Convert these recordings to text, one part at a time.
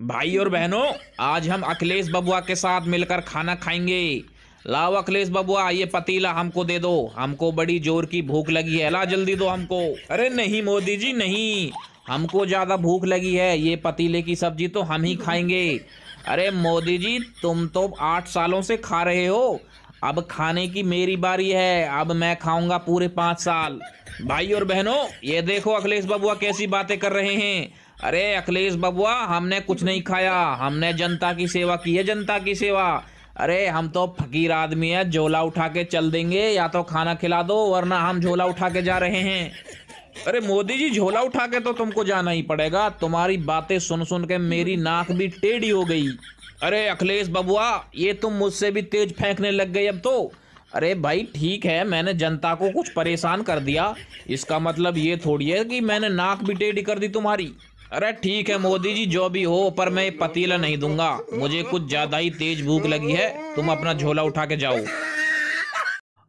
भाई और बहनों आज हम अखिलेश बबुआ के साथ मिलकर खाना खाएंगे लाओ अखिलेश बबुआ ये पतीला हमको दे दो हमको बड़ी जोर की भूख लगी है ला जल्दी दो हमको अरे नहीं मोदी जी नहीं हमको ज़्यादा भूख लगी है ये पतीले की सब्जी तो हम ही खाएंगे अरे मोदी जी तुम तो आठ सालों से खा रहे हो अब खाने की मेरी बारी है अब मैं खाऊंगा पूरे पाँच साल भाई और बहनों ये देखो अखिलेश बबुआ कैसी बातें कर रहे हैं अरे अखिलेश बबुआ हमने कुछ नहीं खाया हमने जनता की सेवा की है जनता की सेवा अरे हम तो फकीर आदमी है झोला उठा के चल देंगे या तो खाना खिला दो वरना हम झोला उठा के जा रहे हैं अरे मोदी जी झोला उठा के तो तुमको जाना ही पड़ेगा तुम्हारी बातें सुन सुन के मेरी नाक भी टेढ़ी हो गई अरे अखिलेश बबुआ ये तुम मुझसे भी तेज फेंकने लग गए अब तो अरे भाई ठीक है मैंने जनता को कुछ परेशान कर दिया इसका मतलब ये थोड़ी है कि मैंने नाक भी टेढ़ी कर दी तुम्हारी अरे ठीक है मोदी जी जो भी हो पर मैं पतीला नहीं दूंगा मुझे कुछ ज्यादा ही तेज भूख लगी है तुम अपना झोला उठा के जाओ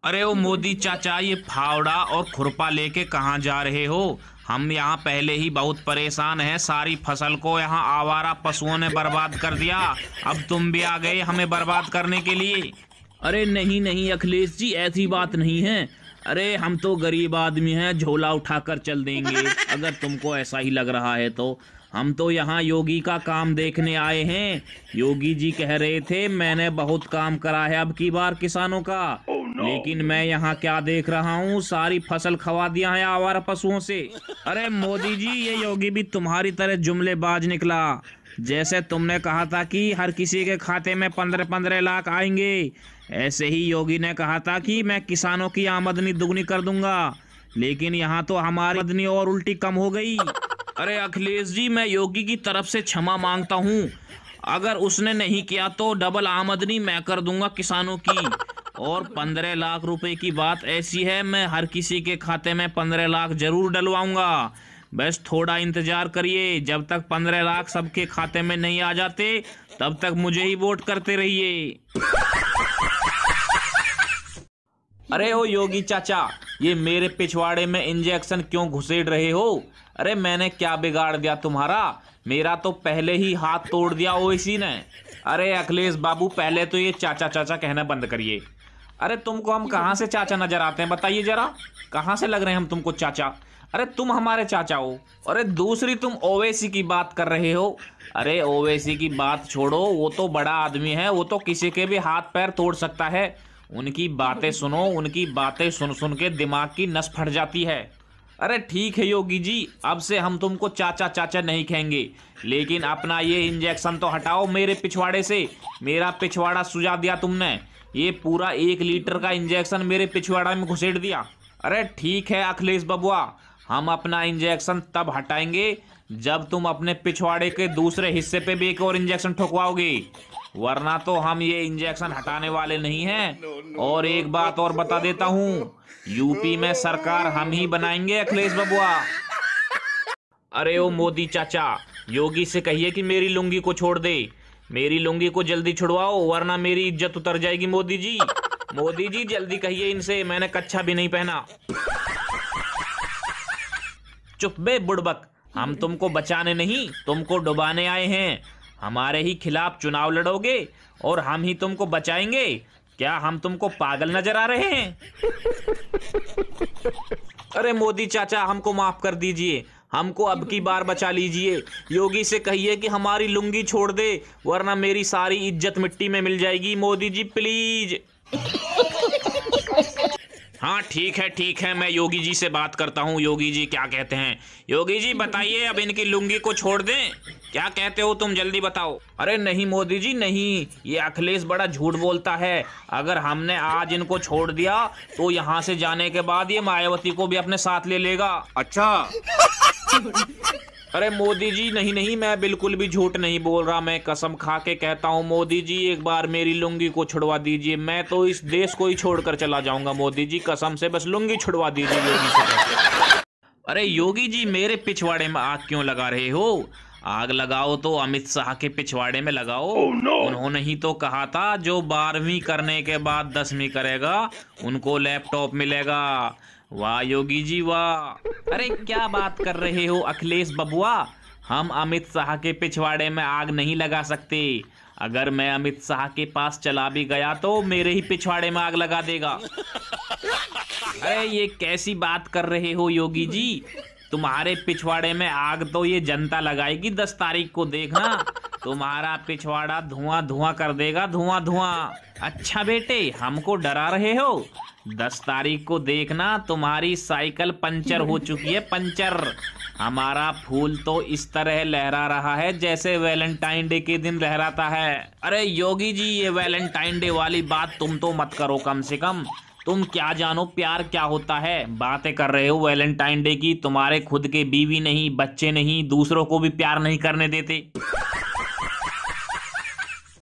अरे ओ मोदी चाचा ये फावड़ा और खुरपा लेके कहाँ जा रहे हो हम यहाँ पहले ही बहुत परेशान हैं सारी फसल को यहाँ आवारा पशुओं ने बर्बाद कर दिया अब तुम भी आ गए हमें बर्बाद करने के लिए अरे नहीं नहीं अखिलेश जी ऐसी बात नहीं है अरे हम तो गरीब आदमी हैं झोला उठाकर चल देंगे अगर तुमको ऐसा ही लग रहा है तो हम तो यहाँ योगी का काम देखने आए हैं योगी जी कह रहे थे मैंने बहुत काम करा है अब की बार किसानों का oh, लेकिन मैं यहाँ क्या देख रहा हूँ सारी फसल खवा दिया है आवारा पशुओं से अरे मोदी जी ये योगी भी तुम्हारी तरह जुमलेबाज निकला जैसे तुमने कहा था कि हर किसी के खाते में पंद्रह पंद्रह लाख आएंगे ऐसे ही योगी ने कहा था कि मैं किसानों की आमदनी दुगनी कर दूंगा लेकिन यहाँ तो हमारी आमदनी और उल्टी कम हो गई अरे अखिलेश जी मैं योगी की तरफ से क्षमा मांगता हूँ अगर उसने नहीं किया तो डबल आमदनी मैं कर दूंगा किसानों की और पंद्रह लाख रुपए की बात ऐसी है मैं हर किसी के खाते में पंद्रह लाख जरूर डलवाऊंगा बस थोड़ा इंतजार करिए जब तक पंद्रह लाख सबके खाते में नहीं आ जाते तब तक मुझे ही वोट करते रहिए अरे ओ योगी चाचा ये मेरे पिछवाड़े में इंजेक्शन क्यों घुसेड़ रहे हो अरे मैंने क्या बिगाड़ दिया तुम्हारा मेरा तो पहले ही हाथ तोड़ दिया ओ इसी ने अरे अखिलेश बाबू पहले तो ये चाचा चाचा कहना बंद करिए अरे तुमको हम कहाँ से चाचा नजर आते हैं बताइए जरा कहाँ से लग रहे हैं हम तुमको चाचा अरे तुम हमारे चाचा हो अरे दूसरी तुम ओवैसी की बात कर रहे हो अरे ओवैसी की बात छोड़ो वो तो बड़ा आदमी है वो तो किसी के भी हाथ पैर तोड़ सकता है उनकी बातें सुनो उनकी बातें सुन सुन के दिमाग की नस फट जाती है अरे ठीक है योगी जी अब से हम तुमको चाचा चाचा नहीं कहेंगे लेकिन अपना ये इंजेक्शन तो हटाओ मेरे पिछवाड़े से मेरा पिछवाड़ा सुझा दिया तुमने ये पूरा एक लीटर का इंजेक्शन मेरे पिछवाड़ा में घुसेड़ दिया अरे ठीक है अखिलेश बबुआ हम अपना इंजेक्शन तब हटाएंगे जब तुम अपने पिछवाड़े के दूसरे हिस्से पे भी एक और इंजेक्शन ठोकवाओगे वरना तो हम ये इंजेक्शन हटाने वाले नहीं हैं और एक बात और बता देता हूँ यूपी में सरकार हम ही बनाएंगे अखिलेश बबुआ अरे ओ मोदी चाचा योगी से कहिए कि मेरी लुंगी को छोड़ दे मेरी लुंगी को जल्दी छुड़वाओ वरना मेरी इज्जत उतर जाएगी मोदी जी मोदी जी जल्दी कहिए इनसे मैंने कच्छा भी नहीं पहना चुप बे बुड़बक हम तुमको बचाने नहीं तुमको डुबाने आए हैं हमारे ही खिलाफ चुनाव लड़ोगे और हम ही तुमको बचाएंगे क्या हम तुमको पागल नजर आ रहे हैं अरे मोदी चाचा हमको माफ कर दीजिए हमको अब की बार बचा लीजिए योगी से कहिए कि हमारी लुंगी छोड़ दे वरना मेरी सारी इज्जत मिट्टी में मिल जाएगी मोदी जी प्लीज हाँ ठीक है ठीक है मैं योगी जी से बात करता हूँ योगी जी क्या कहते हैं योगी जी बताइए अब इनकी लुंगी को छोड़ दें क्या कहते हो तुम जल्दी बताओ अरे नहीं मोदी जी नहीं ये अखिलेश बड़ा झूठ बोलता है अगर हमने आज इनको छोड़ दिया तो यहाँ से जाने के बाद ये मायावती को भी अपने साथ ले लेगा अच्छा अरे मोदी जी नहीं नहीं मैं बिल्कुल भी झूठ नहीं बोल रहा मैं कसम खा के कहता हूँ मोदी जी एक बार मेरी लुंगी को छुड़वा दीजिए मैं तो इस देश को ही छोड़कर चला जाऊंगा मोदी जी कसम से बस लुंगी छुड़वा दीजिए योगी से अरे योगी जी मेरे पिछवाड़े में आग क्यों लगा रहे हो आग लगाओ तो अमित शाह के पिछवाड़े में लगाओ oh, no. उन्होंने ही तो कहा था जो बारहवीं करने के बाद दसवीं करेगा उनको लैपटॉप मिलेगा वाह योगी जी वाह अरे क्या बात कर रहे हो अखिलेश बबुआ हम अमित शाह के पिछवाड़े में आग नहीं लगा सकते अगर मैं अमित शाह के पास चला भी गया तो मेरे ही पिछवाड़े में आग लगा देगा अरे ये कैसी बात कर रहे हो योगी जी तुम्हारे पिछवाड़े में आग तो ये जनता लगाएगी दस तारीख को देखना तुम्हारा पिछवाड़ा धुआं धुआं कर देगा धुआं धुआं अच्छा बेटे हमको डरा रहे हो दस तारीख को देखना तुम्हारी साइकिल पंचर हो चुकी है पंचर हमारा फूल तो इस तरह लहरा रहा है जैसे वैलेंटाइन डे के दिन लहराता है अरे योगी जी ये वैलेंटाइन डे वाली बात तुम तो मत करो कम से कम तुम क्या जानो प्यार क्या होता है बातें कर रहे हो वैलेंटाइन डे की तुम्हारे खुद के बीवी नहीं बच्चे नहीं दूसरों को भी प्यार नहीं करने देते